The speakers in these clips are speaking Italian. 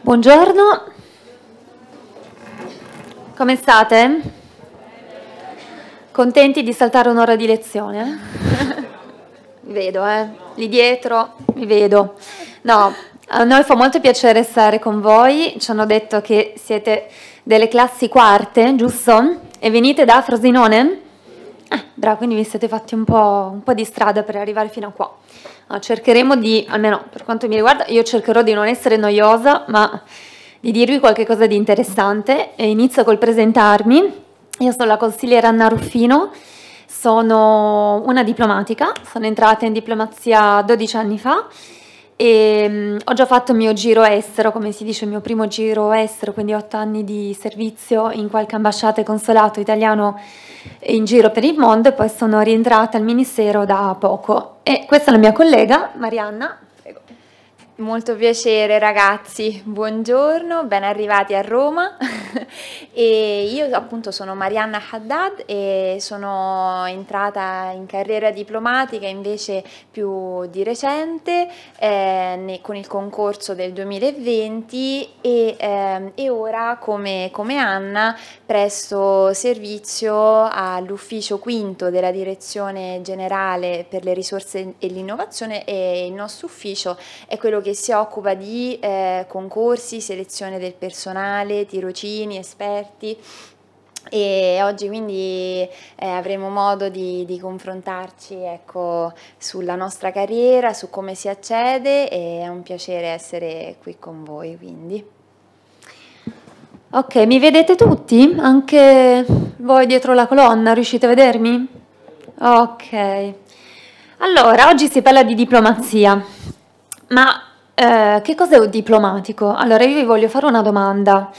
Buongiorno, come state? Contenti di saltare un'ora di lezione? mi vedo, eh? Lì dietro mi vedo. No, a noi fa molto piacere stare con voi, ci hanno detto che siete delle classi quarte, giusto? E venite da Frosinone? Eh, Dra, quindi vi siete fatti un po', un po', di strada per arrivare fino a qua. Cercheremo di, almeno per quanto mi riguarda, io cercherò di non essere noiosa, ma di dirvi qualcosa di interessante. E inizio col presentarmi. Io sono la consigliera Anna Ruffino, sono una diplomatica, sono entrata in diplomazia 12 anni fa e ehm, ho già fatto il mio giro estero, come si dice, il mio primo giro estero, quindi otto anni di servizio in qualche ambasciata e consolato italiano in giro per il mondo e poi sono rientrata al Ministero da poco. E questa è la mia collega Marianna, Molto piacere ragazzi, buongiorno, ben arrivati a Roma. io appunto sono Marianna Haddad e sono entrata in carriera diplomatica invece più di recente eh, con il concorso del 2020 e, eh, e ora come, come, Anna presto servizio all'ufficio quinto della Direzione Generale per le Risorse e l'Innovazione e il nostro ufficio è quello che che si occupa di eh, concorsi, selezione del personale, tirocini, esperti e oggi quindi eh, avremo modo di, di confrontarci ecco, sulla nostra carriera, su come si accede e è un piacere essere qui con voi quindi. Ok, mi vedete tutti? Anche voi dietro la colonna, riuscite a vedermi? Ok. Allora, oggi si parla di diplomazia, ma eh, che cos'è un diplomatico? Allora io vi voglio fare una domanda.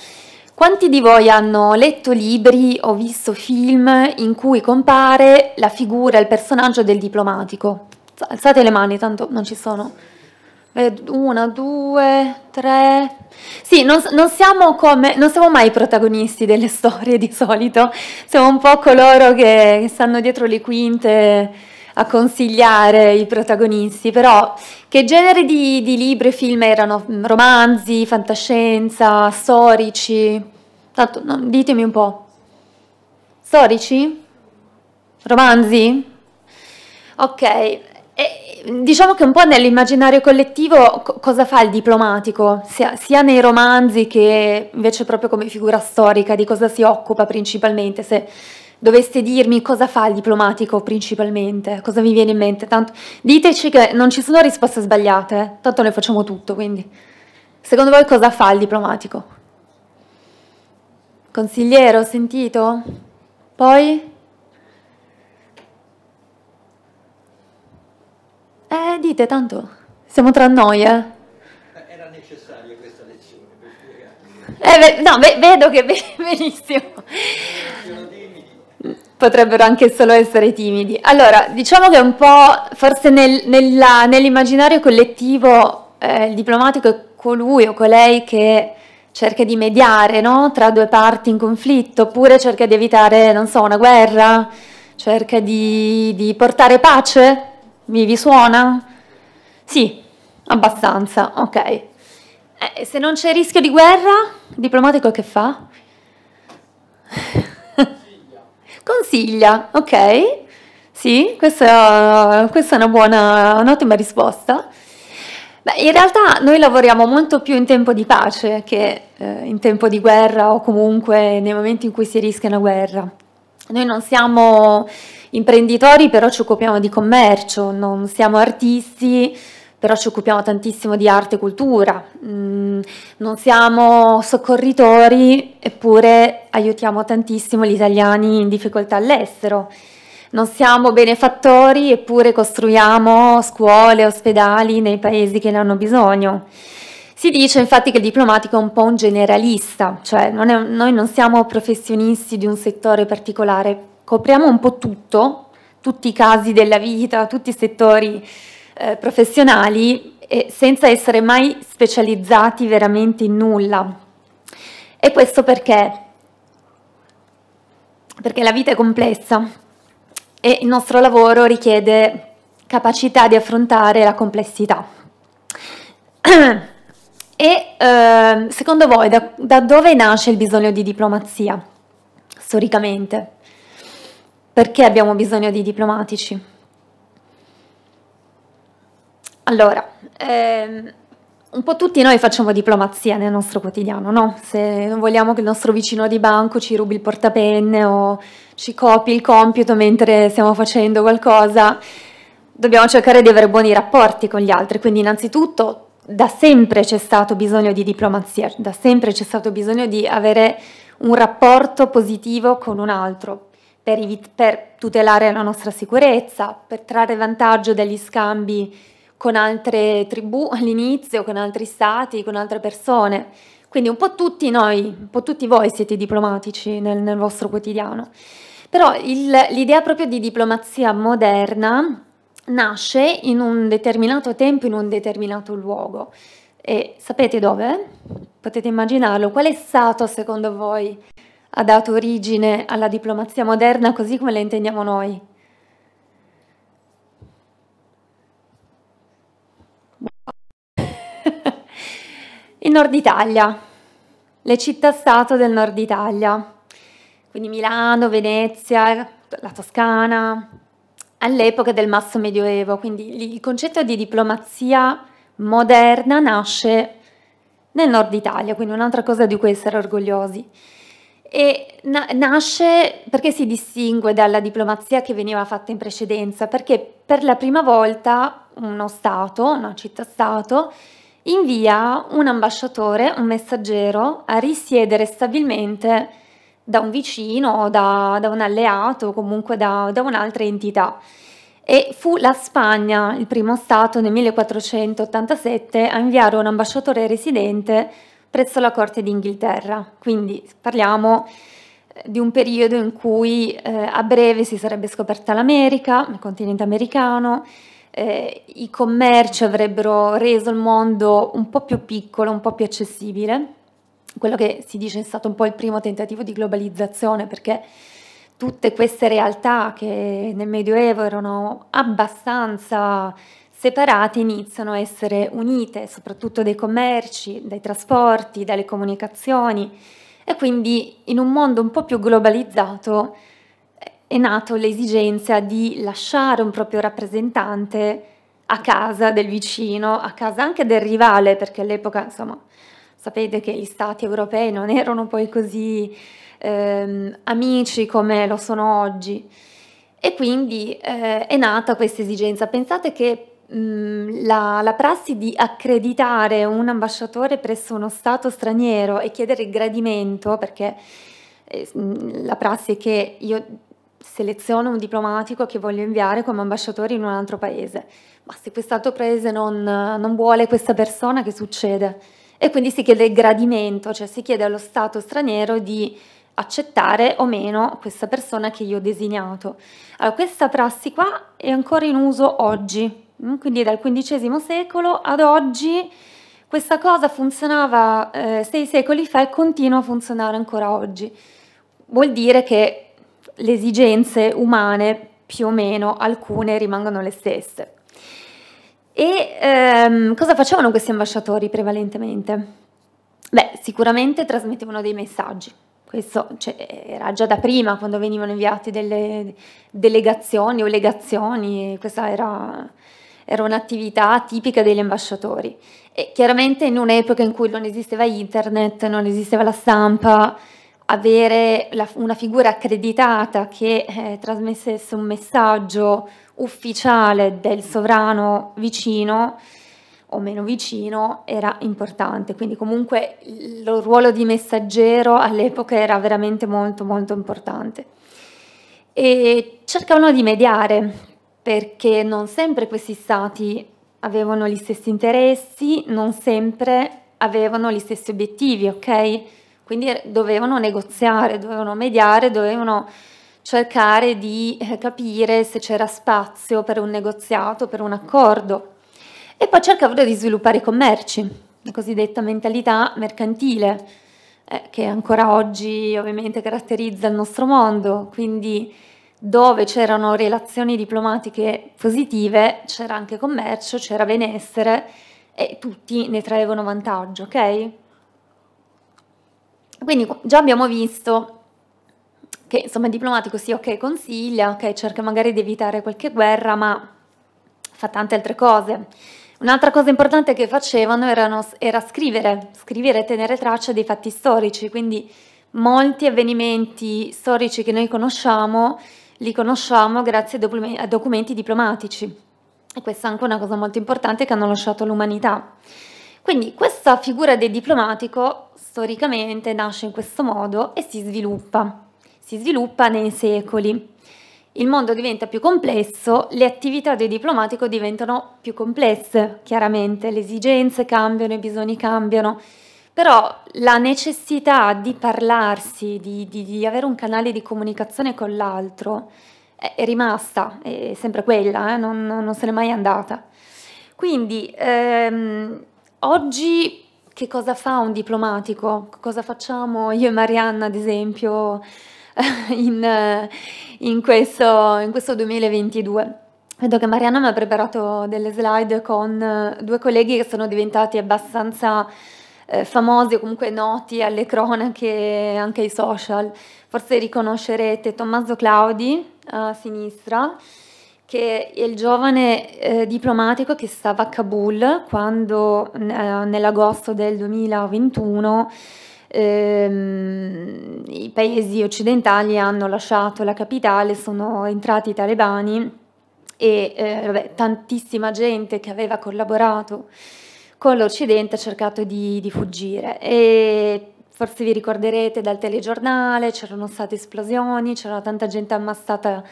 Quanti di voi hanno letto libri o visto film in cui compare la figura, il personaggio del diplomatico? Alzate le mani, tanto non ci sono. Eh, una, due, tre. Sì, non, non, siamo come, non, siamo mai i protagonisti delle storie di solito, siamo un po' coloro che, che stanno dietro le quinte a consigliare i protagonisti, però che genere di, di libri e film erano? Romanzi, fantascienza, storici? Tanto, no, ditemi un po'. Storici? Romanzi? Ok, e, diciamo che un po' nell'immaginario collettivo co cosa fa il diplomatico, sia, sia, nei romanzi che invece proprio come figura storica, di cosa si occupa principalmente, se doveste dirmi cosa fa il diplomatico principalmente, cosa vi viene in mente, tanto diteci che non ci sono risposte sbagliate, eh? tanto noi facciamo tutto, quindi secondo voi cosa fa il diplomatico? Consigliere, ho sentito? Poi? Eh, dite tanto, siamo tra noi, eh. Era necessaria questa lezione Eh, no, vedo che benissimo potrebbero anche solo essere timidi. Allora, diciamo che un po' forse nel, nella, nell'immaginario collettivo eh, il diplomatico è colui o colei che cerca di mediare no? tra due parti in conflitto, oppure cerca di evitare, non so, una guerra, cerca di, di portare pace. Mi vi suona? Sì, abbastanza, ok. Eh, se non c'è rischio di guerra, il diplomatico che fa? Consiglia, ok? Sì, questa, questa è una buona, un'ottima risposta. Beh, in realtà noi lavoriamo molto più in tempo di pace che eh, in tempo di guerra o comunque nei momenti in cui si rischia una guerra. Noi non siamo imprenditori, però ci occupiamo di commercio, non siamo artisti, però ci occupiamo tantissimo di arte e cultura, mm, non siamo soccorritori eppure aiutiamo tantissimo gli italiani in difficoltà all'estero, non siamo benefattori eppure costruiamo scuole, ospedali nei paesi che ne hanno bisogno. Si dice infatti che il diplomatico è un po' un generalista, cioè non è, noi non siamo professionisti di un settore particolare, copriamo un po' tutto, tutti i casi della vita, tutti i settori eh, professionali eh, senza essere mai specializzati veramente in nulla. E questo perché? Perché la vita è complessa e il nostro lavoro richiede capacità di affrontare la complessità. e eh, secondo voi da, da dove nasce il bisogno di diplomazia storicamente? Perché abbiamo bisogno di diplomatici? Allora, ehm, un po' tutti noi facciamo diplomazia nel nostro quotidiano, no? Se non vogliamo che il nostro vicino di banco ci rubi il portapenne o ci copi il compito mentre stiamo facendo qualcosa, dobbiamo cercare di avere buoni rapporti con gli altri, quindi innanzitutto da sempre c'è stato bisogno di diplomazia, da sempre c'è stato bisogno di avere un rapporto positivo con un altro per, per, tutelare la nostra sicurezza, per trarre vantaggio dagli scambi con altre tribù all'inizio, con altri stati, con altre persone. Quindi un po' tutti noi, un po' tutti voi siete diplomatici nel, nel vostro quotidiano. Però l'idea proprio di diplomazia moderna nasce in un determinato tempo, in un determinato luogo. E sapete dove? Potete immaginarlo. Qual è stato, secondo voi, ha dato origine alla diplomazia moderna così come la intendiamo noi? Il Nord Italia, le città-stato del Nord Italia, quindi Milano, Venezia, la Toscana, all'epoca del Masso Medioevo, quindi il concetto di diplomazia moderna nasce nel Nord Italia, quindi un'altra cosa di cui essere orgogliosi. E na nasce perché si distingue dalla diplomazia che veniva fatta in precedenza, perché per la prima volta uno Stato, una città-Stato, invia un ambasciatore, un messaggero, a risiedere stabilmente da un vicino, da, da un alleato, comunque da, da un'altra entità. E fu la Spagna, il primo Stato, nel 1487 a inviare un ambasciatore residente presso la corte d'Inghilterra. Quindi parliamo eh, di un periodo in cui eh, a breve si sarebbe scoperta l'America, il continente americano, eh, i commerci avrebbero reso il mondo un po' più piccolo, un po' più accessibile. Quello che si dice è stato un po' il primo tentativo di globalizzazione perché tutte queste realtà che nel Medioevo erano abbastanza separate iniziano a essere unite, soprattutto dai commerci, dai trasporti, dalle comunicazioni e quindi in un mondo un po' più globalizzato è nata l'esigenza di lasciare un proprio rappresentante a casa del vicino, a casa anche del rivale, perché all'epoca, insomma, sapete che gli stati europei non erano poi così ehm, amici come lo sono oggi. E quindi eh, è nata questa esigenza. Pensate che mh, mm, la, la prassi di accreditare un ambasciatore presso uno Stato straniero e chiedere il gradimento, perché eh, mm, la prassi è che io seleziono un diplomatico che voglio inviare come ambasciatore in un altro paese, ma se quest'altro paese non, non vuole questa persona, che succede? E quindi si chiede il gradimento, cioè si chiede allo Stato straniero di accettare o meno questa persona che io ho designato. Allora, questa prassi qua è ancora in uso oggi, mm? quindi dal XV secolo ad oggi questa cosa funzionava eh, sei secoli fa e continua a funzionare ancora oggi. Vuol dire che le esigenze umane più o meno, alcune rimangono le stesse. E ehm, cosa facevano questi ambasciatori prevalentemente? Beh, sicuramente trasmettevano dei messaggi, questo cioè, era già da prima quando venivano inviate delle delegazioni o legazioni, questa era, era un'attività tipica degli ambasciatori. E chiaramente in un'epoca in cui non esisteva internet, non esisteva la stampa, avere la, una figura accreditata che eh, trasmettesse un messaggio ufficiale del sovrano vicino o meno vicino era importante, quindi comunque il ruolo di messaggero all'epoca era veramente molto molto importante. E cercavano di mediare perché non sempre questi stati avevano gli stessi interessi, non sempre avevano gli stessi obiettivi, ok? Quindi er, dovevano negoziare, dovevano mediare, dovevano cercare di eh, capire se c'era spazio per un negoziato, per un accordo. E poi cercavano di sviluppare i commerci, la cosiddetta mentalità mercantile, eh, che ancora oggi ovviamente caratterizza il nostro mondo. Quindi dove c'erano relazioni diplomatiche positive, c'era anche commercio, c'era benessere e tutti ne traevano vantaggio, ok? Quindi già abbiamo visto che insomma il diplomatico sì, ok, consiglia, ok, cerca magari di evitare qualche guerra, ma fa tante altre cose. Un'altra cosa importante che facevano erano, era scrivere, scrivere e tenere traccia dei fatti storici, quindi molti avvenimenti storici che noi conosciamo li conosciamo grazie a documenti diplomatici. E questa è anche una cosa molto importante che hanno lasciato l'umanità. Quindi questa figura del diplomatico storicamente nasce in questo modo e si sviluppa, si sviluppa nei secoli. Il mondo diventa più complesso, le attività del diplomatico diventano più complesse, chiaramente le esigenze cambiano, i bisogni cambiano, però la necessità di parlarsi, di, di, di avere un canale di comunicazione con l'altro è, è, rimasta, è sempre quella, eh? non, non, se n'è mai andata. Quindi ehm, Oggi che cosa fa un diplomatico? Cosa facciamo io e Marianna, ad esempio, in, in, questo, in questo 2022? Vedo che Marianna mi ha preparato delle slide con eh, due colleghi che sono diventati abbastanza eh, famosi o comunque noti alle cronache anche ai social. Forse riconoscerete Tommaso Claudi a sinistra, che il giovane eh, diplomatico che stava a Kabul quando eh, nell'agosto del 2021 ehm, i paesi occidentali hanno lasciato la capitale, sono entrati i talebani e eh, vabbè, tantissima gente che aveva collaborato con l'Occidente ha cercato di, di fuggire. E forse vi ricorderete dal telegiornale, c'erano state esplosioni, c'era tanta gente ammassata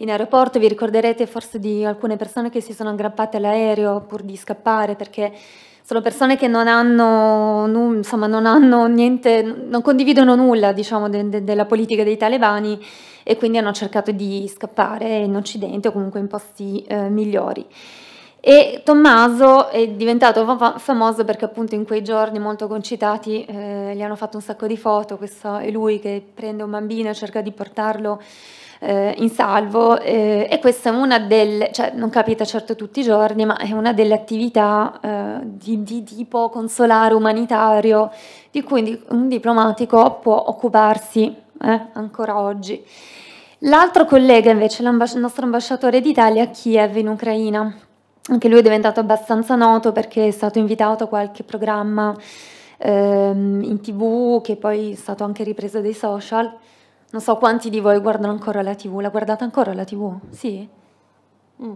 in aeroporto, vi ricorderete forse di alcune persone che si sono aggrappate all'aereo pur di scappare perché sono persone che non hanno, insomma, non hanno niente, non condividono nulla diciamo, de, de, della politica dei talebani e quindi hanno cercato di scappare in Occidente o comunque in posti eh, migliori. E Tommaso è diventato famoso perché appunto in quei giorni molto concitati eh, gli hanno fatto un sacco di foto, questo è lui che prende un bambino e cerca di portarlo eh, in salvo eh, e questa è una delle, cioè non capita certo tutti i giorni, ma è una delle attività eh, di, di, tipo consolare umanitario di cui un diplomatico può occuparsi eh, ancora oggi. L'altro collega invece, il nostro ambasciatore d'Italia a Kiev in Ucraina, anche lui è diventato abbastanza noto perché è stato invitato a qualche programma ehm, in tv che poi è stato anche ripreso dai social. Non so quanti di voi guardano ancora la TV. La guardate ancora la TV? Sì? Mm.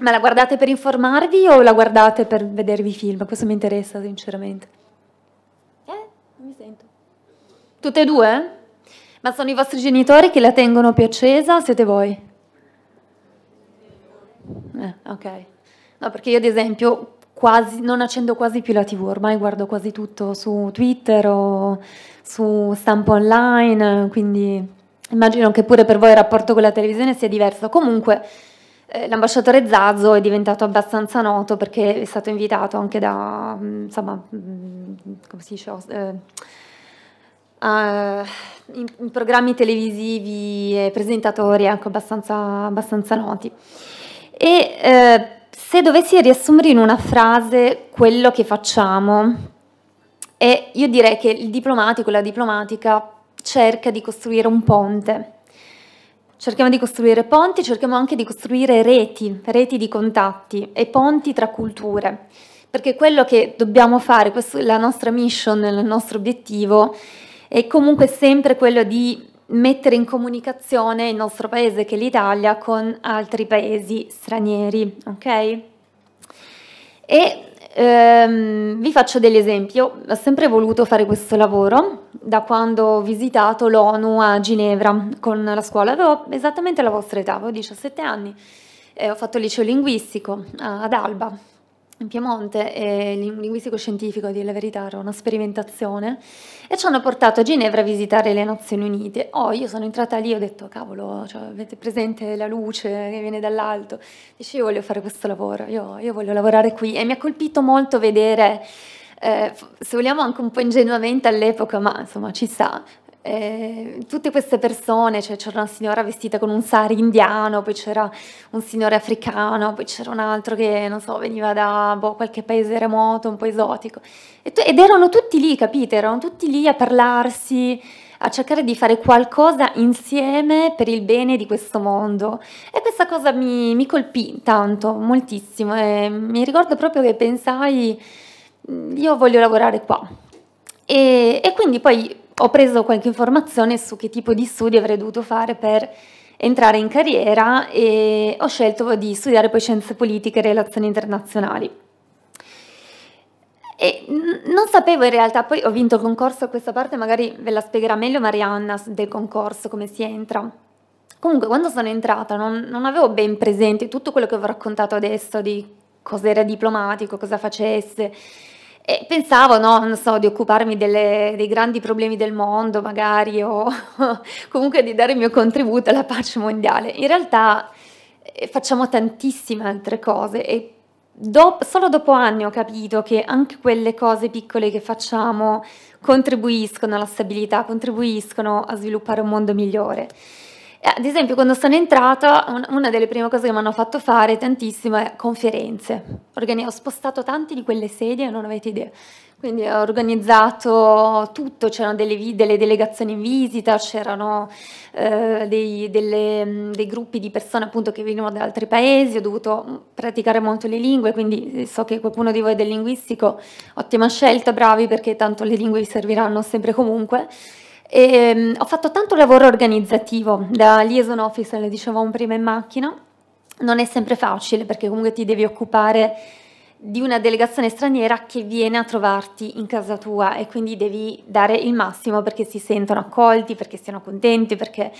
Ma la guardate per informarvi o la guardate per vedervi film? Questo mi interessa, sinceramente. Eh, non mi sento. Tutte e due? Ma sono i vostri genitori che la tengono più accesa o siete voi? Eh, ok. No, perché io ad esempio quasi, non accendo quasi più la tv, ormai guardo quasi tutto su Twitter o su stampo online, quindi immagino che pure per voi il rapporto con la televisione sia diverso. Comunque eh, l'ambasciatore Zazzo è diventato abbastanza noto perché è stato invitato anche da, mm, insomma, mm, come si dice? Eh, in, in, programmi televisivi e presentatori anche ecco, abbastanza, abbastanza noti. E uh, se dovessi riassumere in una frase quello che facciamo, e io direi che il diplomatico, la diplomatica cerca di costruire un ponte. Cerchiamo di costruire ponti, cerchiamo anche di costruire reti, reti di contatti e ponti tra culture, perché quello che dobbiamo fare, questo, la nostra mission, il nostro obiettivo, è comunque sempre quello di mettere in comunicazione il nostro paese che è l'Italia con altri paesi stranieri, ok? E ehm, vi faccio degli esempi, Io ho sempre voluto fare questo lavoro da quando ho visitato l'ONU a Ginevra con la scuola, avevo esattamente la vostra età, avevo 17 anni, eh, ho fatto liceo linguistico ad Alba, in Piemonte e linguistico scientifico, di la verità, era una sperimentazione e ci hanno portato a Ginevra a visitare le Nazioni Unite. Oh, io sono entrata lì e ho detto, cavolo, cioè, avete presente la luce che viene dall'alto? Dice, io voglio fare questo lavoro, io, io voglio lavorare qui. E mi ha colpito molto vedere eh, se vogliamo anche un po' ingenuamente all'epoca, ma insomma ci sta, eh, tutte queste persone, cioè c'era una signora vestita con un sari indiano, poi c'era un signore africano, poi c'era un altro che, non so, veniva da boh, qualche paese remoto, un po' esotico. ed erano tutti lì, capite? Erano tutti lì a parlarsi, a cercare di fare qualcosa insieme per il bene di questo mondo. E questa cosa mi, mi colpì tanto, moltissimo. E mi ricordo proprio che pensai, mm, io voglio lavorare qua. e, e quindi poi ho preso qualche informazione su che tipo di studi avrei dovuto fare per entrare in carriera e ho scelto di studiare poi scienze politiche e relazioni internazionali. E non sapevo in realtà, poi ho vinto il concorso, a questa parte magari ve la spiegherà meglio Marianna del concorso, come si entra. Comunque quando sono entrata non, non avevo ben presente tutto quello che vi ho raccontato adesso di cos'era diplomatico, cosa facesse, e pensavo, no, non so, di occuparmi delle, dei grandi problemi del mondo, magari, o comunque di dare il mio contributo alla pace mondiale. In realtà eh, facciamo tantissime altre cose e do, solo dopo anni ho capito che anche quelle cose piccole che facciamo contribuiscono alla stabilità, contribuiscono a sviluppare un mondo migliore. Eh, ad esempio, quando sono entrata, una delle prime cose che mi hanno fatto fare tantissimo è conferenze. ho spostato tante di quelle sedie, non avete idea. Quindi ho organizzato tutto, c'erano delle, delle, delegazioni in visita, c'erano eh, dei, mm, dei, gruppi di persone appunto che venivano da altri paesi, ho dovuto mm, praticare molto le lingue, quindi eh, so che qualcuno di voi è del linguistico, ottima scelta, bravi perché tanto le lingue vi serviranno sempre e comunque. E, um, ho fatto tanto lavoro organizzativo, da liaison office, le dicevamo prima in macchina, non è sempre facile perché comunque ti devi occupare di una delegazione straniera che viene a trovarti in casa tua e quindi devi dare il massimo perché si sentano accolti, perché siano contenti, perché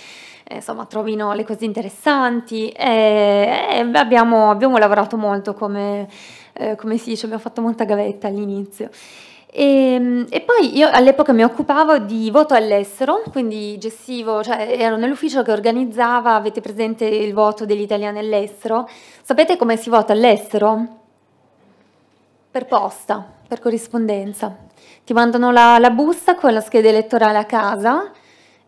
eh, insomma trovino le cose interessanti. E, e abbiamo, abbiamo, lavorato molto come, eh, come si dice, abbiamo fatto molta gavetta all'inizio. E, ehm, e, poi io all'epoca mi occupavo di voto all'estero, quindi gestivo, cioè ero nell'ufficio che organizzava, avete presente il voto degli italiani all'estero? Sapete come si vota all'estero? Per posta, per corrispondenza. Ti mandano la, la busta con la scheda elettorale a casa,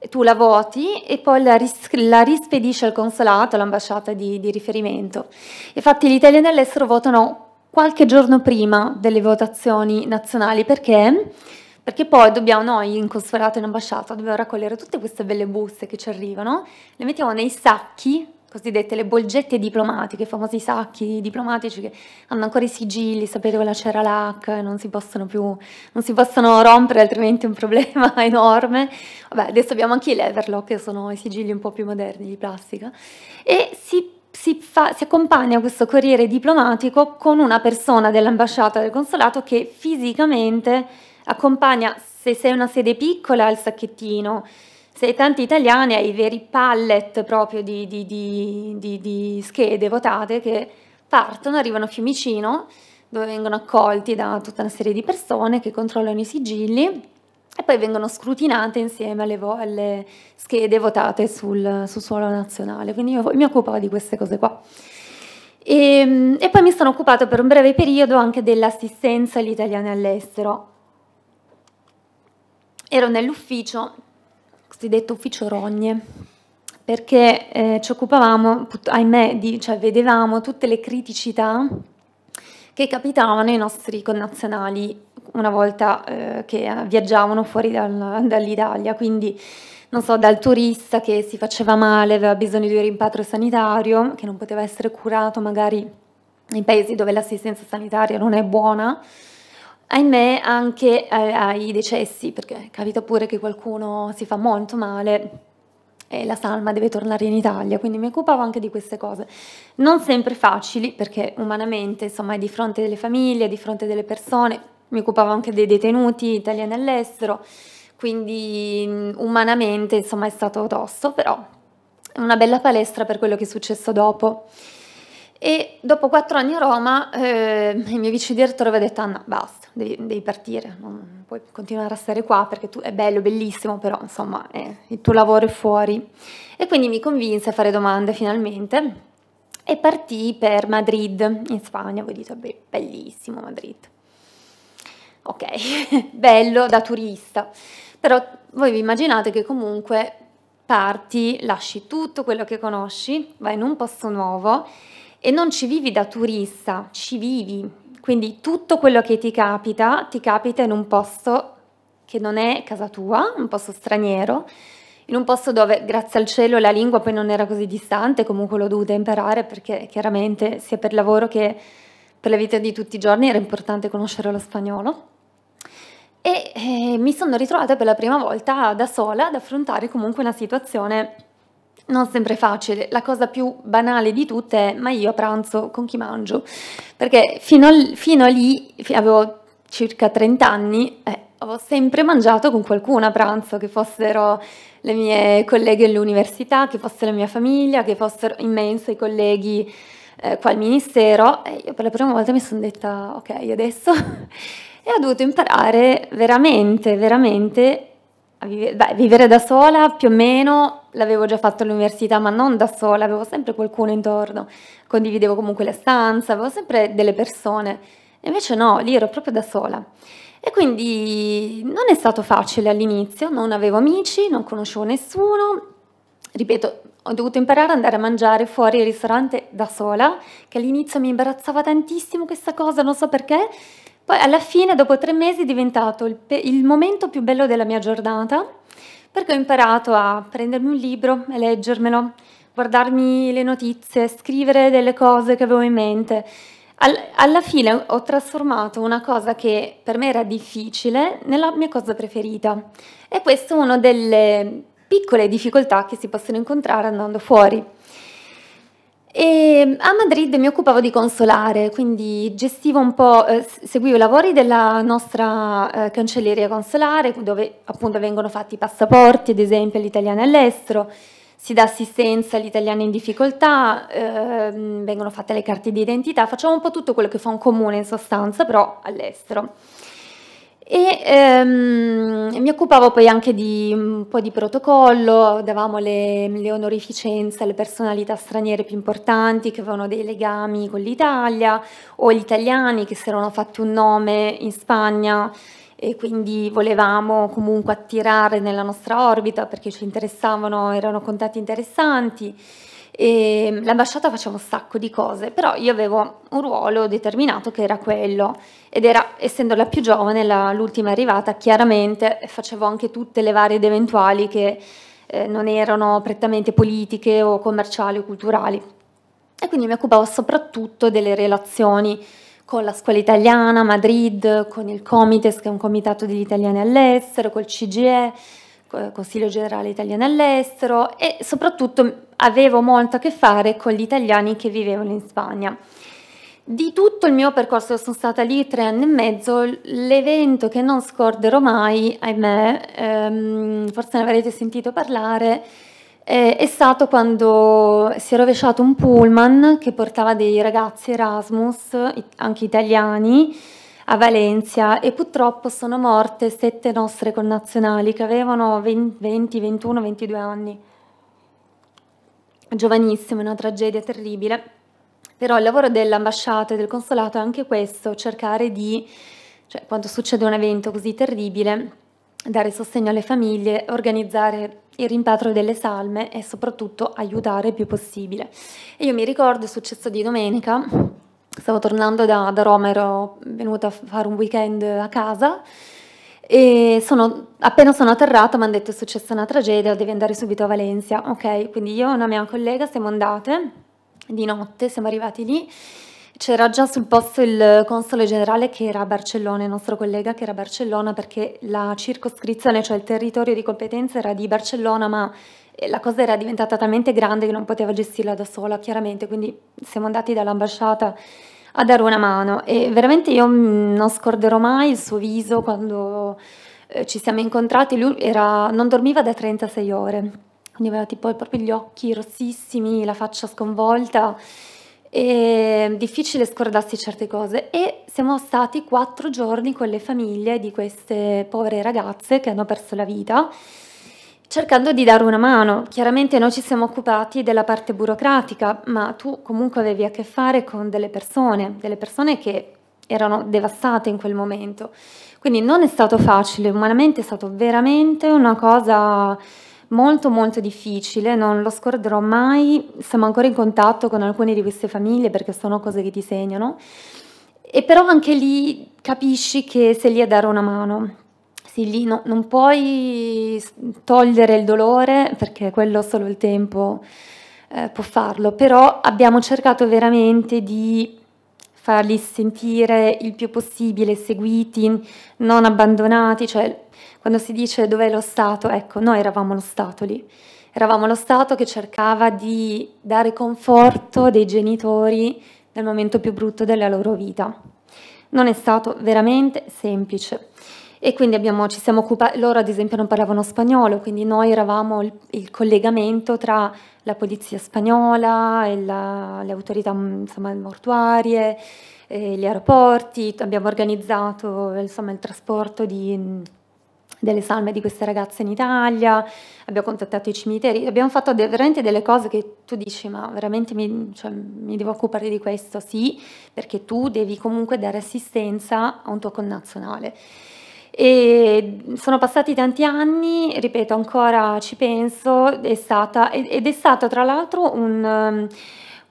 tu la voti e poi la, ris la rispedisce al consolato, all'ambasciata di, di riferimento. Infatti gli italiani all'estero votano qualche giorno prima delle votazioni nazionali perché perché poi dobbiamo noi in consolato in ambasciata dobbiamo raccogliere tutte queste belle buste che ci arrivano, le mettiamo nei sacchi, cosiddette le bolgette diplomatiche, i famosi sacchi diplomatici che hanno ancora i sigilli, sapete quella c'era l'ac non si possono più, non si possono rompere altrimenti è un problema enorme. Vabbè, adesso abbiamo anche i leverlock che sono i sigilli un po' più moderni di plastica e si si, fa, si, accompagna questo corriere diplomatico con una persona dell'ambasciata del consolato che fisicamente accompagna, se sei una sede piccola, il sacchettino, se hai tanti italiani hai i veri pallet proprio di, di, di, di, schede votate che partono, arrivano a Fiumicino, dove vengono accolti da tutta una serie di persone che controllano i sigilli e poi vengono scrutinate insieme alle, vo- alle schede votate sul, sul, suolo nazionale. Quindi io mi occupavo di queste cose qua. E, ehm, e poi mi sono occupato per un breve periodo anche dell'assistenza agli italiani all'estero. Ero nell'ufficio, cosiddetto ufficio Rogne, perché eh, ci occupavamo, ahimè, di, cioè vedevamo tutte le criticità che capitavano ai nostri connazionali una volta eh, che eh, viaggiavano fuori dal, dall'Italia, quindi non so, dal turista che si faceva male, aveva bisogno di un rimpatrio sanitario, che non poteva essere curato magari in paesi dove l'assistenza sanitaria non è buona, ahimè anche eh, ai decessi, perché capita pure che qualcuno si fa molto male e la salma deve tornare in Italia, quindi mi occupavo anche di queste cose. Non sempre facili, perché umanamente, insomma, è di fronte delle famiglie, è di fronte delle persone, mi occupavo anche dei detenuti italiani all'estero, quindi mm, umanamente insomma è stato tosto, però una bella palestra per quello che è successo dopo. E dopo quattro anni a Roma eh, il mio vice direttore mi detto Anna basta, devi, devi, partire, non puoi continuare a stare qua perché tu è bello, bellissimo, però insomma eh, il tuo lavoro è fuori. E quindi mi convinse a fare domande finalmente e partì per Madrid in Spagna, voi dite bellissimo Madrid ok, bello da turista, però voi vi immaginate che comunque parti, lasci tutto quello che conosci, vai in un posto nuovo e non ci vivi da turista, ci vivi. Quindi tutto quello che ti capita, ti capita in un posto che non è casa tua, un posto straniero, in un posto dove grazie al cielo la lingua poi non era così distante, comunque l'ho dovuta imparare perché chiaramente sia per lavoro che per la vita di tutti i giorni era importante conoscere lo spagnolo e eh, mi sono ritrovata per la prima volta da sola ad affrontare comunque una situazione non sempre facile, la cosa più banale di tutte è ma io a pranzo con chi mangio? Perché fino, al, fino a lì avevo circa 30 anni, eh, ho sempre mangiato con qualcuno a pranzo, che fossero le mie colleghe all'università, che fosse la mia famiglia, che fossero immenso i colleghi eh, qua al ministero. E io per la prima volta mi sono detta, ok, adesso e ho dovuto imparare veramente, veramente a vive- beh, vivere da sola, più o meno l'avevo già fatto all'università, ma non da sola, avevo sempre qualcuno intorno, condividevo comunque la stanza, avevo sempre delle persone, e invece no, lì ero proprio da sola. E quindi non è stato facile all'inizio, non avevo amici, non conoscevo nessuno, ripeto, ho dovuto imparare ad andare a mangiare fuori al ristorante da sola, che all'inizio mi imbarazzava tantissimo questa cosa, non so perché, poi alla fine, dopo tre mesi, è diventato il, il momento più bello della mia giornata perché ho imparato a prendermi un libro e leggermelo, guardarmi le notizie, scrivere delle cose che avevo in mente. All alla fine ho trasformato una cosa che per me era difficile nella mia cosa preferita e questa è una delle piccole difficoltà che si possono incontrare andando fuori. E ehm, a Madrid mi occupavo di consolare, quindi gestivo un po', eh, seguivo i lavori della nostra eh, cancelleria consolare, dove appunto vengono fatti i passaporti, ad esempio, agli italiani all'estero, si dà assistenza agli italiani in difficoltà, eh, vengono fatte le carte di identità, facciamo un po' tutto quello che fa un comune in sostanza, però all'estero. E ehm, mi occupavo poi anche di un po' di protocollo, davamo le, le onorificenze alle personalità straniere più importanti che avevano dei legami con l'Italia o gli italiani che si erano fatti un nome in Spagna e quindi volevamo comunque attirare nella nostra orbita perché ci interessavano, erano contatti interessanti e l'ambasciata faceva un sacco di cose, però io avevo un ruolo determinato che era quello ed era, essendo la più giovane, la, l'ultima arrivata, chiaramente facevo anche tutte le varie ed eventuali che eh, non erano prettamente politiche o commerciali o culturali. E quindi mi occupavo soprattutto delle relazioni con la scuola italiana, Madrid, con il Comites, che è un comitato degli italiani all'estero, col CGE, Consiglio Generale Italiano all'estero e soprattutto avevo molto a che fare con gli italiani che vivevano in Spagna. Di tutto il mio percorso, sono stata lì tre anni e mezzo, l'evento che non scorderò mai, ahimè, ehm, forse ne avrete sentito parlare, eh, è stato quando si è rovesciato un pullman che portava dei ragazzi Erasmus, anche italiani, a Valencia e purtroppo sono morte sette nostre connazionali che avevano 20, 21, 22 anni. Giovanissime, una tragedia terribile. Però il lavoro dell'ambasciata e del consolato è anche questo, cercare di, cioè, quando succede un evento così terribile, dare sostegno alle famiglie, organizzare il rimpatrio delle salme e soprattutto aiutare il più possibile. E io mi ricordo, è successo di domenica, stavo tornando da, da Roma, ero venuta a fare un weekend a casa e sono, appena sono atterrata mi hanno detto è successa una tragedia, devi andare subito a Valencia. Ok, quindi io e una mia collega siamo andate di notte, siamo arrivati lì. C'era già sul posto il console generale che era a Barcellona, il nostro collega che era a Barcellona perché la circoscrizione, cioè il territorio di competenza era di Barcellona, ma la cosa era diventata talmente grande che non poteva gestirla da sola, chiaramente, quindi siamo andati dall'ambasciata a dare una mano e veramente io mm, non scorderò mai il suo viso quando eh, ci siamo incontrati, lui era, non dormiva da 36 ore, quindi aveva tipo proprio gli occhi rossissimi, la faccia sconvolta, è difficile scordarsi certe cose e siamo stati quattro giorni con le famiglie di queste povere ragazze che hanno perso la vita cercando di dare una mano. Chiaramente noi ci siamo occupati della parte burocratica, ma tu comunque avevi a che fare con delle persone, delle persone che erano devastate in quel momento. Quindi non è stato facile, umanamente è stato veramente una cosa molto molto difficile, non lo scorderò mai, siamo ancora in contatto con alcune di queste famiglie perché sono cose che ti segnano, e però anche lì capisci che sei lì a dare una mano, sì, lì no, non puoi togliere il dolore perché quello solo il tempo eh, può farlo, però abbiamo cercato veramente di farli sentire il più possibile, seguiti, non abbandonati, cioè quando si dice dov'è lo Stato, ecco, noi eravamo lo Stato lì, eravamo lo Stato che cercava di dare conforto dei genitori nel momento più brutto della loro vita. Non è stato veramente semplice. E quindi abbiamo, ci siamo occupati, loro ad esempio non parlavano spagnolo, quindi noi eravamo il, il collegamento tra la polizia spagnola, la, le autorità mm, insomma, mortuarie, gli aeroporti, abbiamo organizzato insomma, il trasporto di, mm, delle salme di queste ragazze in Italia, abbiamo contattato i cimiteri, abbiamo fatto de veramente delle cose che tu dici ma veramente mi, cioè, mi devo occupare di questo? Sì, perché tu devi comunque dare assistenza a un tuo connazionale. E sono passati tanti anni, ripeto, ancora ci penso, è stata, ed è stata tra l'altro un, um,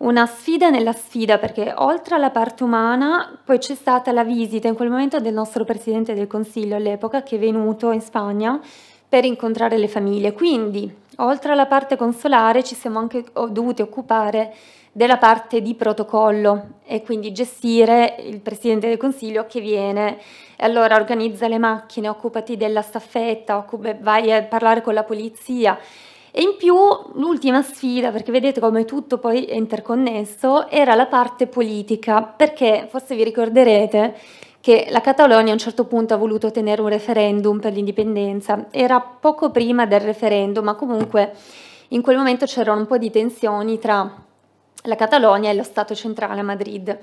una sfida nella sfida, perché oltre alla parte umana, poi c'è stata la visita in quel momento del nostro Presidente del Consiglio all'epoca, che è venuto in Spagna per incontrare le famiglie. Quindi, oltre alla parte consolare, ci siamo anche oh, dovuti occupare della parte di protocollo e quindi gestire il Presidente del Consiglio che viene e allora organizza le macchine, occupati della staffetta, vai a parlare con la polizia. E in più l'ultima sfida, perché vedete come tutto poi è interconnesso, era la parte politica, perché forse vi ricorderete che la Catalogna a un certo punto ha voluto tenere un referendum per l'indipendenza, era poco prima del referendum, ma comunque in quel momento c'erano un po' di tensioni tra la Catalogna e lo Stato centrale a Madrid.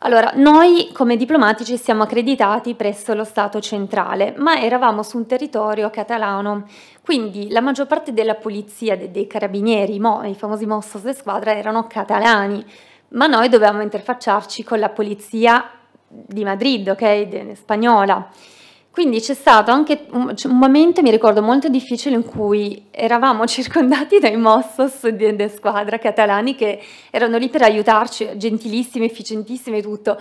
Allora, noi come diplomatici siamo accreditati presso lo Stato centrale, ma eravamo su un territorio catalano, quindi la maggior parte della polizia, dei, dei carabinieri, mo, i famosi Mossos de squadra, erano catalani, ma noi dovevamo interfacciarci con la polizia di Madrid, ok, de, spagnola. Quindi c'è stato anche un, cioè, un, momento, mi ricordo, molto difficile in cui eravamo circondati dai Mossos di, di squadra catalani che erano lì per aiutarci, gentilissimi, efficientissimi e tutto.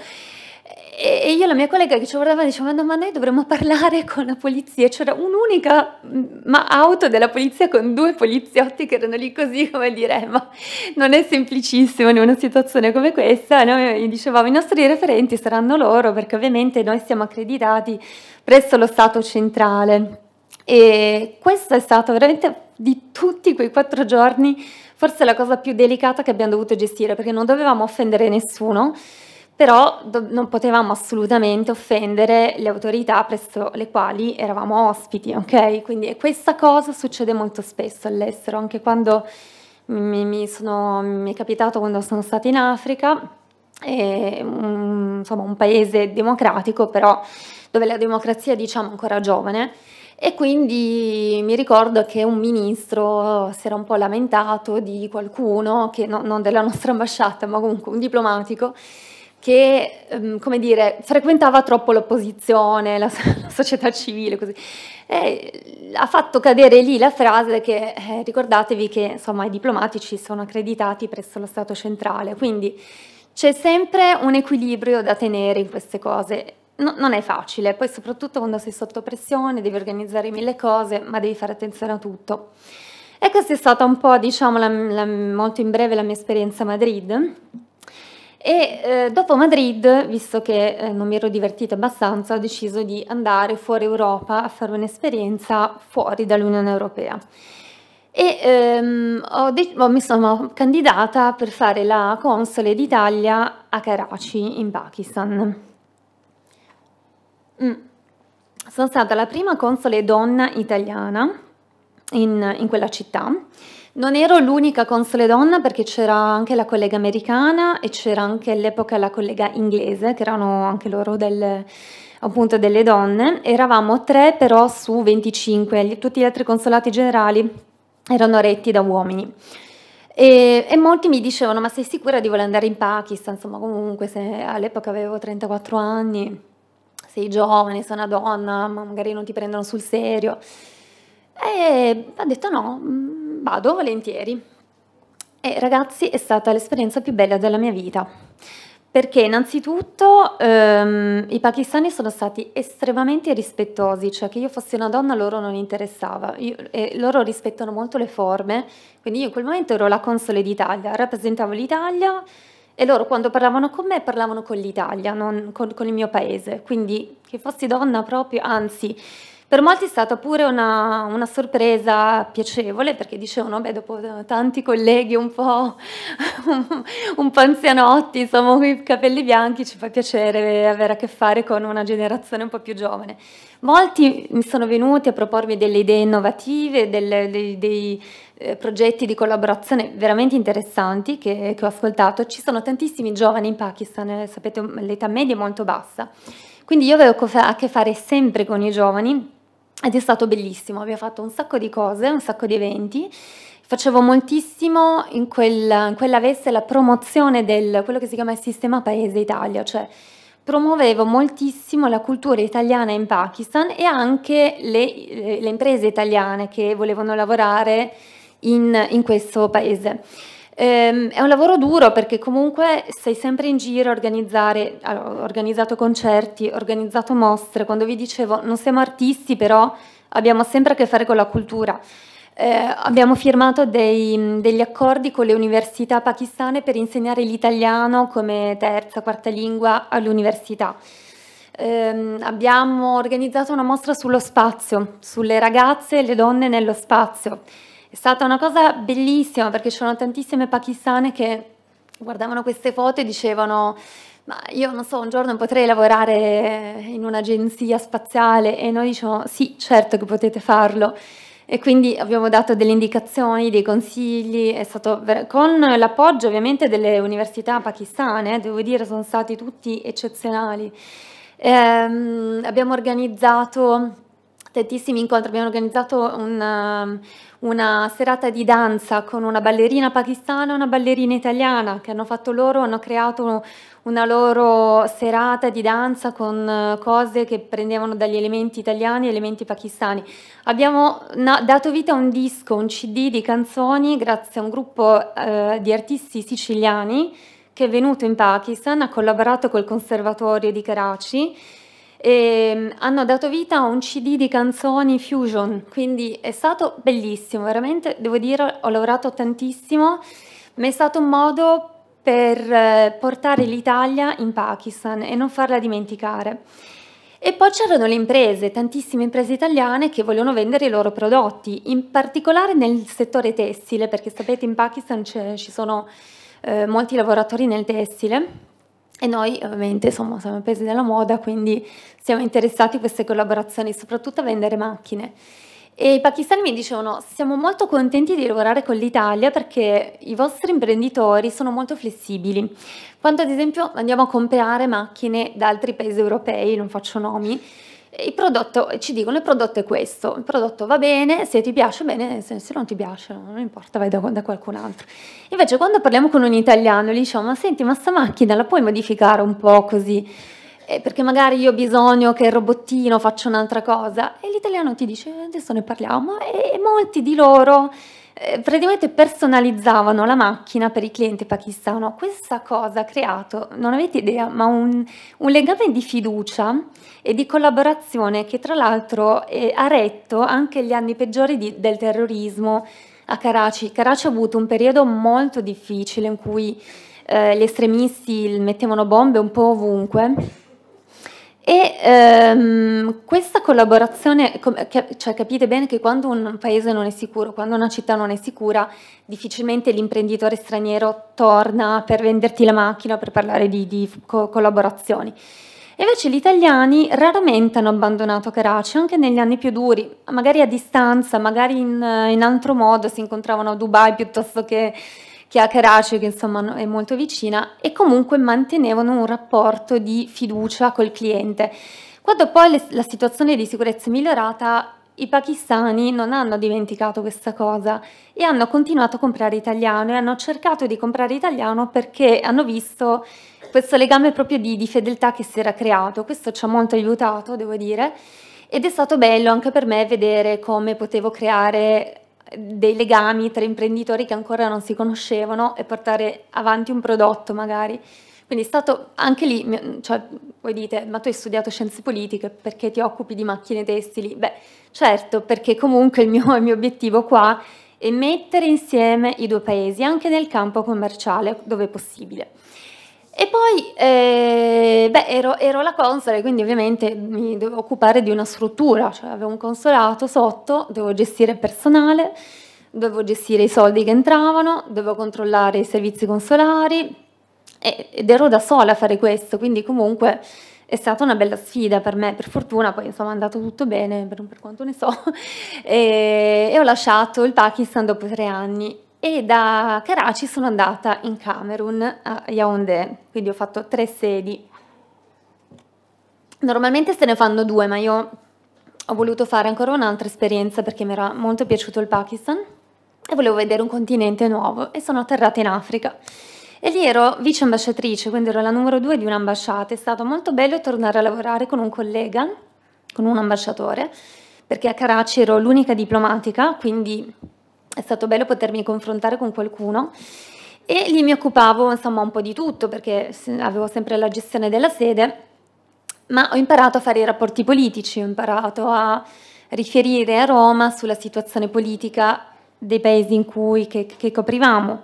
E io la mia collega che ci guardava diceva no, ma noi dovremmo parlare con la polizia. C'era un'unica mm, auto della polizia con due poliziotti che erano lì così come dire eh, ma non è semplicissimo in una situazione come questa. Noi dicevamo i nostri referenti saranno loro perché ovviamente noi siamo accreditati presso lo Stato centrale. E questo è stato veramente di tutti quei quattro giorni forse la cosa più delicata che abbiamo dovuto gestire perché non dovevamo offendere nessuno, però non potevamo assolutamente offendere le autorità presso le quali eravamo ospiti, ok? Quindi questa cosa succede molto spesso all'estero, anche quando mi, mi, sono, mi, è capitato quando sono stata in Africa, e, um, insomma un paese democratico, però dove la democrazia diciamo ancora giovane e quindi mi ricordo che un ministro si era un po' lamentato di qualcuno, che no, non della nostra ambasciata, ma comunque un diplomatico, che ehm, come dire, frequentava troppo l'opposizione, la, la società civile, così. E ha fatto cadere lì la frase che eh, ricordatevi che insomma, i diplomatici sono accreditati presso lo Stato centrale, quindi c'è sempre un equilibrio da tenere in queste cose No, non è facile, poi soprattutto quando sei sotto pressione, devi organizzare mille cose, ma devi fare attenzione a tutto. E questa è stata un po', diciamo, la, la, molto in breve la mia esperienza a Madrid. E eh, dopo Madrid, visto che eh, non mi ero divertita abbastanza, ho deciso di andare fuori Europa a fare un'esperienza fuori dall'Unione Europea. E ehm, ho ho, mi sono candidata per fare la console d'Italia a Karachi, in Pakistan. Mm. Sono stata la prima console donna italiana in, in quella città. Non ero l'unica console donna perché c'era anche la collega americana e c'era anche all'epoca la collega inglese, che erano anche loro delle, appunto delle donne. Eravamo tre però su 25, tutti gli altri consolati generali erano retti da uomini. E, e molti mi dicevano, ma sei sicura di voler andare in Pakistan? Insomma, comunque, se all'epoca avevo 34 anni, sei giovane, sei una donna, magari non ti prendono sul serio. E ha detto no, mm, vado volentieri. E ragazzi è stata l'esperienza più bella della mia vita, perché innanzitutto ehm, i pakistani sono stati estremamente rispettosi, cioè che io fossi una donna loro non interessava, io, eh, loro rispettano molto le forme, quindi io in quel momento ero la console d'Italia, rappresentavo l'Italia e loro quando parlavano con me parlavano con l'Italia, non con, con il mio paese, quindi che fossi donna proprio, anzi per molti è stata pure una, una sorpresa piacevole perché dicevano, beh, dopo eh, tanti colleghi un po', un po' anzianotti, insomma, con i capelli bianchi, ci fa piacere avere a che fare con una generazione un po' più giovane. Molti mi sono venuti a propormi delle idee innovative, delle, dei, dei eh, progetti di collaborazione veramente interessanti che, che, ho ascoltato. Ci sono tantissimi giovani in Pakistan, eh, sapete l'età media è molto bassa, quindi io avevo a che fare sempre con i giovani ed è stato bellissimo, abbiamo fatto un sacco di cose, un sacco di eventi. Facevo moltissimo in quella, in quella veste la promozione del quello che si chiama il sistema Paese Italia, cioè promuovevo moltissimo la cultura italiana in Pakistan e anche le, eh, le imprese italiane che volevano lavorare in, in questo paese. Ehm, è un lavoro duro perché comunque sei sempre in giro a organizzare, ho organizzato concerti, ho organizzato mostre, quando vi dicevo non siamo artisti però abbiamo sempre a che fare con la cultura. Eh, abbiamo firmato dei, degli accordi con le università pakistane per insegnare l'italiano come terza, quarta lingua all'università. Eh, abbiamo organizzato una mostra sullo spazio, sulle ragazze e le donne nello spazio. È stata una cosa bellissima perché c'erano tantissime pakistane che guardavano queste foto e dicevano ma io non so, un giorno potrei lavorare in un'agenzia spaziale e noi diciamo sì, certo che potete farlo. E quindi abbiamo dato delle indicazioni, dei consigli, è stato con l'appoggio ovviamente delle università pakistane, eh, devo dire sono stati tutti eccezionali. Ehm, abbiamo organizzato tantissimi incontri, abbiamo organizzato un, una serata di danza con una ballerina pakistana e una ballerina italiana che hanno fatto loro, hanno creato una loro serata di danza con eh, cose che prendevano dagli elementi italiani e elementi pakistani. Abbiamo dato vita a un disco, un CD di canzoni grazie a un gruppo eh, di artisti siciliani che è venuto in Pakistan, ha collaborato col Conservatorio di Karachi e ehm, hanno dato vita a un CD di canzoni fusion, quindi è stato bellissimo, veramente devo dire ho lavorato tantissimo, ma è stato un modo per eh, portare l'Italia in Pakistan e non farla dimenticare. E poi c'erano le imprese, tantissime imprese italiane che vogliono vendere i loro prodotti, in particolare nel settore tessile, perché sapete in Pakistan ci sono eh, molti lavoratori nel tessile e noi ovviamente insomma, siamo presi della moda, quindi siamo interessati a queste collaborazioni, soprattutto a vendere macchine. E i pakistani mi dicevano siamo molto contenti di lavorare con l'Italia perché i vostri imprenditori sono molto flessibili. Quando ad esempio andiamo a comprare macchine da altri paesi europei, non faccio nomi, il prodotto, ci dicono il prodotto è questo, il prodotto va bene, se ti piace bene, se, se non ti piace non importa, vai da, da, qualcun altro. Invece quando parliamo con un italiano gli diciamo, ma senti, ma sta macchina la puoi modificare un po' così? Eh, perché magari io ho bisogno che il robottino faccia un'altra cosa. E l'italiano ti dice, adesso ne parliamo, e molti di loro eh, praticamente personalizzavano la macchina per i clienti pakistano. Questa cosa ha creato, non avete idea, ma un, un legame di fiducia e di collaborazione che tra l'altro eh, ha retto anche gli anni peggiori di, del terrorismo a Karachi. Karachi ha avuto un periodo molto difficile in cui eh, gli estremisti mettevano bombe un po' ovunque e ehm, questa collaborazione, cioè capite bene che quando un paese non è sicuro, quando una città non è sicura, difficilmente l'imprenditore straniero torna per venderti la macchina, per parlare di, di co collaborazioni. invece gli italiani raramente hanno abbandonato Karachi, anche negli anni più duri, magari a distanza, magari in, in altro modo, si incontravano a Dubai piuttosto che che è a Karachi, che insomma è molto vicina, e comunque mantenevano un rapporto di fiducia col cliente. Quando poi le, la situazione di sicurezza è migliorata, i pakistani non hanno dimenticato questa cosa e hanno continuato a comprare italiano e hanno cercato di comprare italiano perché hanno visto questo legame proprio di, di fedeltà che si era creato. Questo ci ha molto aiutato, devo dire. Ed è stato bello anche per me vedere come potevo creare dei legami tra imprenditori che ancora non si conoscevano e portare avanti un prodotto magari. Quindi è stato anche lì, cioè, voi dite, ma tu hai studiato scienze politiche perché ti occupi di macchine tessili? Beh, certo, perché comunque il mio, il mio obiettivo qua è mettere insieme i due paesi, anche nel campo commerciale, dove possibile. E poi, eh, beh, ero, ero, la console, quindi ovviamente mi dovevo occupare di una struttura, cioè avevo un consolato sotto, dovevo gestire personale, dovevo gestire i soldi che entravano, dovevo controllare i servizi consolari e, ed ero da sola a fare questo, quindi comunque è stata una bella sfida per me, per fortuna poi insomma è andato tutto bene, per, per quanto ne so, e, e ho lasciato il Pakistan dopo tre anni e da Karachi sono andata in Camerun a Yaoundé, quindi ho fatto tre sedi. Normalmente se ne fanno due, ma io ho voluto fare ancora un'altra esperienza perché mi era molto piaciuto il Pakistan e volevo vedere un continente nuovo e sono atterrata in Africa. E lì ero vice ambasciatrice, quindi ero la numero due di un'ambasciata. È stato molto bello tornare a lavorare con un collega, con un ambasciatore, perché a Karachi ero l'unica diplomatica, quindi è stato bello potermi confrontare con qualcuno e lì mi occupavo insomma un po' di tutto perché avevo sempre la gestione della sede, ma ho imparato a fare i rapporti politici, ho imparato a riferire a Roma sulla situazione politica dei paesi in cui che, che coprivamo.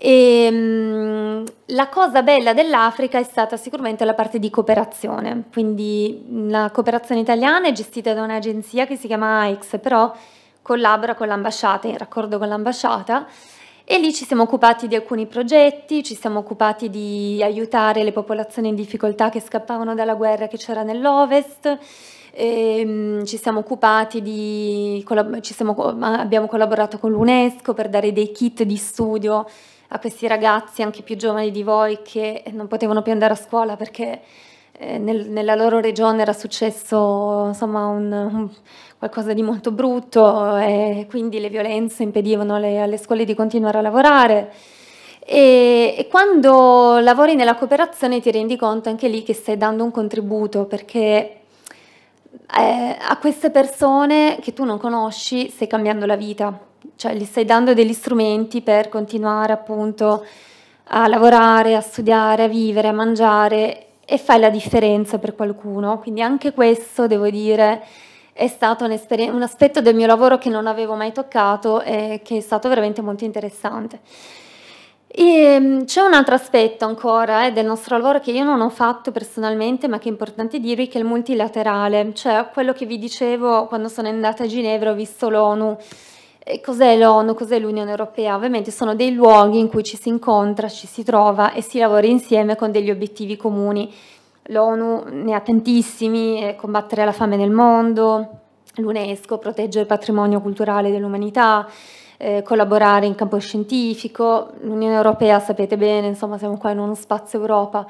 E, ehm, mh, la cosa bella dell'Africa è stata sicuramente la parte di cooperazione, quindi la cooperazione italiana è gestita da un'agenzia che si chiama AIX, però collabora con l'ambasciata, in raccordo con l'ambasciata e lì ci siamo occupati di alcuni progetti, ci siamo occupati di aiutare le popolazioni in difficoltà che scappavano dalla guerra che c'era nell'Ovest, ehm, ci siamo occupati di, ci siamo, abbiamo collaborato con l'UNESCO per dare dei kit di studio a questi ragazzi anche più giovani di voi che non potevano più andare a scuola perché eh, nel, nella loro regione era successo insomma, un, un, qualcosa di molto brutto e eh, quindi le violenze impedivano le, alle scuole di continuare a lavorare. E, e, quando lavori nella cooperazione ti rendi conto anche lì che stai dando un contributo perché eh, a queste persone che tu non conosci stai cambiando la vita, cioè gli stai dando degli strumenti per continuare appunto a lavorare, a studiare, a vivere, a mangiare e fai la differenza per qualcuno. Quindi anche questo, devo dire, è stato un, un aspetto del mio lavoro che non avevo mai toccato e che è stato veramente molto interessante. Ehm, c'è un altro aspetto ancora eh, del nostro lavoro che io non ho fatto personalmente, ma che è importante dirvi, che è il multilaterale, cioè quello che vi dicevo quando sono andata a Ginevra, ho visto l'ONU cos'è l'ONU, cos'è l'Unione Europea? Ovviamente sono dei luoghi in cui ci si incontra, ci si trova e si lavora insieme con degli obiettivi comuni. L'ONU ne ha tantissimi, eh, combattere la fame nel mondo, l'UNESCO, protegge il patrimonio culturale dell'umanità, eh, collaborare in campo scientifico, l'Unione Europea sapete bene, insomma siamo qua in uno spazio Europa,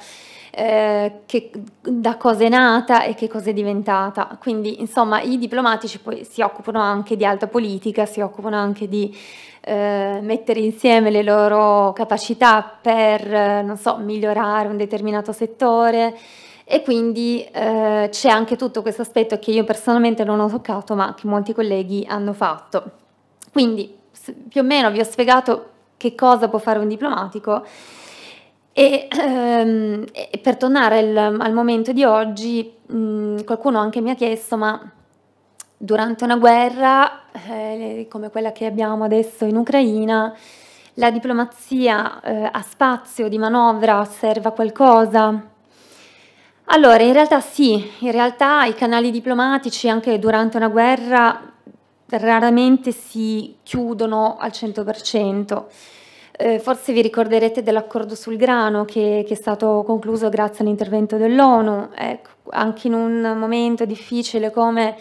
eh, che, da cosa è nata e che cosa è diventata. Quindi insomma i diplomatici poi si occupano anche di alta politica, si occupano anche di eh, mettere insieme le loro capacità per, eh, non so, migliorare un determinato settore e quindi eh, c'è anche tutto questo aspetto che io personalmente non ho toccato ma che molti colleghi hanno fatto. Quindi più o meno vi ho spiegato che cosa può fare un diplomatico e, ehm, e per tornare al, al, momento di oggi, mh, qualcuno anche mi ha chiesto ma durante una guerra eh, come quella che abbiamo adesso in Ucraina, la diplomazia eh, ha spazio di manovra, serve a qualcosa? Allora, in realtà sì, in realtà i canali diplomatici anche durante una guerra raramente si chiudono al 100%. Eh, forse vi ricorderete dell'accordo sul grano che, che è stato concluso grazie all'intervento dell'ONU. Ecco, anche in un momento difficile come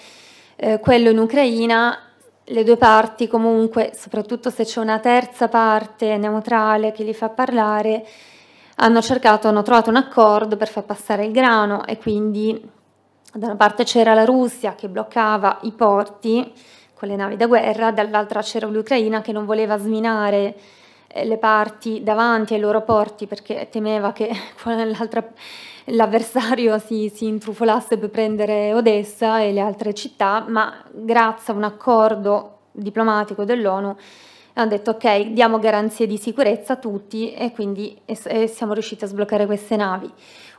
eh, quello in Ucraina, le due parti comunque, soprattutto se c'è una terza parte neutrale che li fa parlare, hanno cercato, hanno trovato un accordo per far passare il grano e quindi da una parte c'era la Russia che bloccava i porti con le navi da guerra, dall'altra c'era l'Ucraina che non voleva sminare eh, le parti davanti ai loro porti perché temeva che l'avversario si, si, intrufolasse per prendere Odessa e le altre città, ma grazie a un accordo diplomatico dell'ONU hanno detto ok, diamo garanzie di sicurezza a tutti e quindi e, e siamo riusciti a sbloccare queste navi.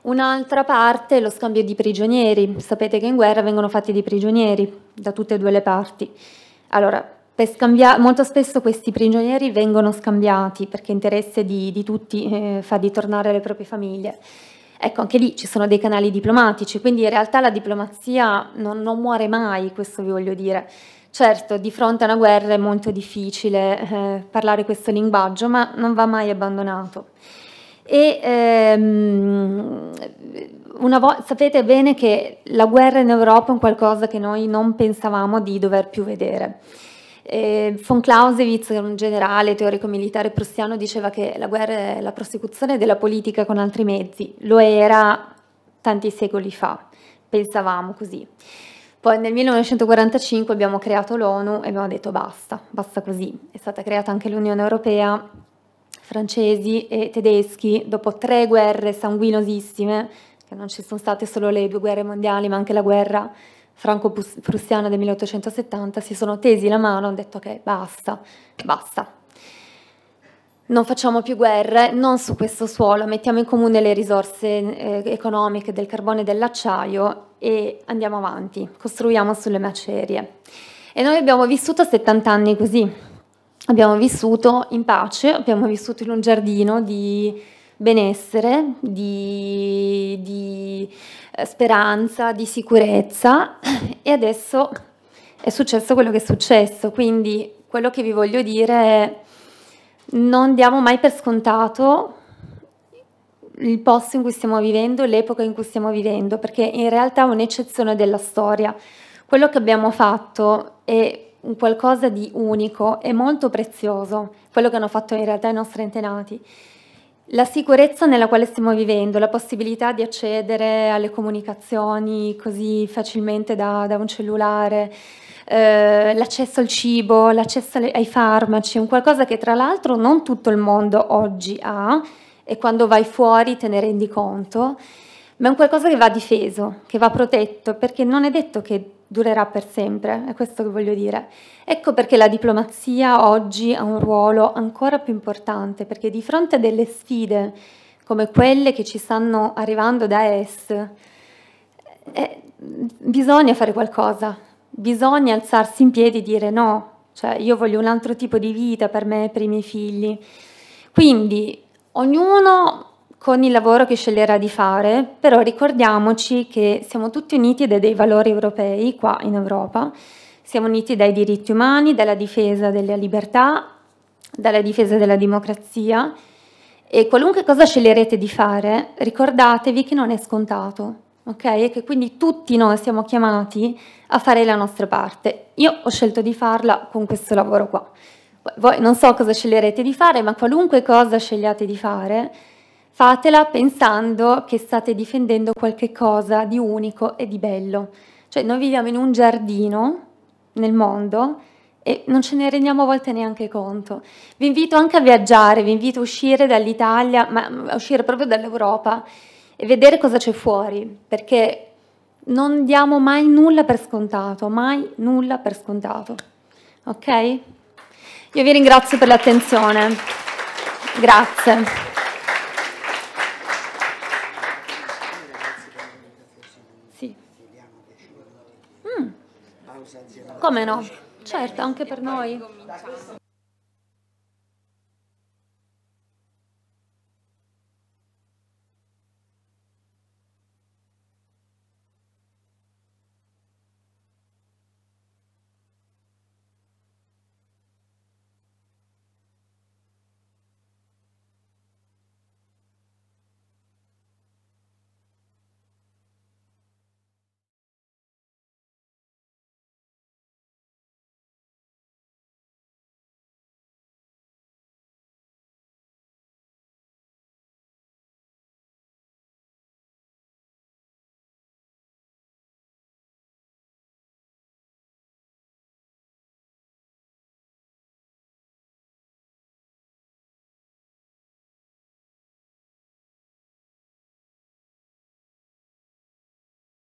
Un'altra parte è lo scambio di prigionieri. Sapete che in guerra vengono fatti dei prigionieri da tutte e due le parti. Allora, molto spesso questi prigionieri vengono scambiati perché interesse di, di tutti eh, fa di tornare alle proprie famiglie. Ecco, anche lì ci sono dei canali diplomatici, quindi in realtà la diplomazia non, non muore mai, questo vi voglio dire. Certo, di fronte a una guerra è molto difficile eh, parlare questo linguaggio, ma non va mai abbandonato. E ehm, vo- sapete bene che la guerra in Europa è un qualcosa che noi non pensavamo di dover più vedere. Eh, von Clausewitz, un generale teorico militare prussiano, diceva che la guerra è la prosecuzione della politica con altri mezzi. Lo era tanti secoli fa, pensavamo così. Poi nel 1945 abbiamo creato l'ONU e abbiamo detto basta, basta così. È stata creata anche l'Unione Europea francesi e tedeschi dopo tre guerre sanguinosissime, che non ci sono state solo le due guerre mondiali, ma anche la guerra franco-prussiana del 1870, si sono tesi la mano e hanno detto che okay, basta, basta. Non facciamo più guerre, non su questo suolo, mettiamo in comune le risorse eh, economiche del carbone e dell'acciaio e andiamo avanti, costruiamo sulle macerie. E noi abbiamo vissuto 70 anni così, abbiamo vissuto in pace, abbiamo vissuto in un giardino di benessere, di, di eh, speranza, di sicurezza e adesso è successo quello che è successo. Quindi quello che vi voglio dire è non diamo mai per scontato il posto in cui stiamo vivendo, l'epoca in cui stiamo vivendo, perché in realtà è un'eccezione della storia. Quello che abbiamo fatto è un qualcosa di unico e molto prezioso, quello che hanno fatto in realtà i nostri antenati. La sicurezza nella quale stiamo vivendo, la possibilità di accedere alle comunicazioni così facilmente da, da un cellulare, eh, l'accesso al cibo, l'accesso ai farmaci, un qualcosa che tra l'altro non tutto il mondo oggi ha e quando vai fuori te ne rendi conto, ma è un qualcosa che va difeso, che va protetto, perché non è detto che durerà per sempre, è questo che voglio dire. Ecco perché la diplomazia oggi ha un ruolo ancora più importante, perché di fronte a delle sfide come quelle che ci stanno arrivando da est, eh, bisogna fare qualcosa, bisogna alzarsi in piedi e dire no, cioè io voglio un altro tipo di vita per me e per i miei figli. Quindi ognuno con il lavoro che sceglierà di fare, però ricordiamoci che siamo tutti uniti da dei valori europei qua in Europa, siamo uniti dai diritti umani, dalla difesa della libertà, dalla difesa della democrazia e qualunque cosa sceglierete di fare, ricordatevi che non è scontato, ok? E che quindi tutti noi siamo chiamati a fare la nostra parte. Io ho scelto di farla con questo lavoro qua. Voi non so cosa sceglierete di fare, ma qualunque cosa scegliate di fare, Fatela pensando che state difendendo qualche cosa di unico e di bello. Cioè noi viviamo in un giardino nel mondo e non ce ne rendiamo a volte neanche conto. Vi invito anche a viaggiare, vi invito a uscire dall'Italia, ma mm, a uscire proprio dall'Europa e vedere cosa c'è fuori, perché non diamo mai nulla per scontato, mai nulla per scontato. Ok? Io vi ringrazio per l'attenzione. Grazie. Come no? Certo, anche per noi.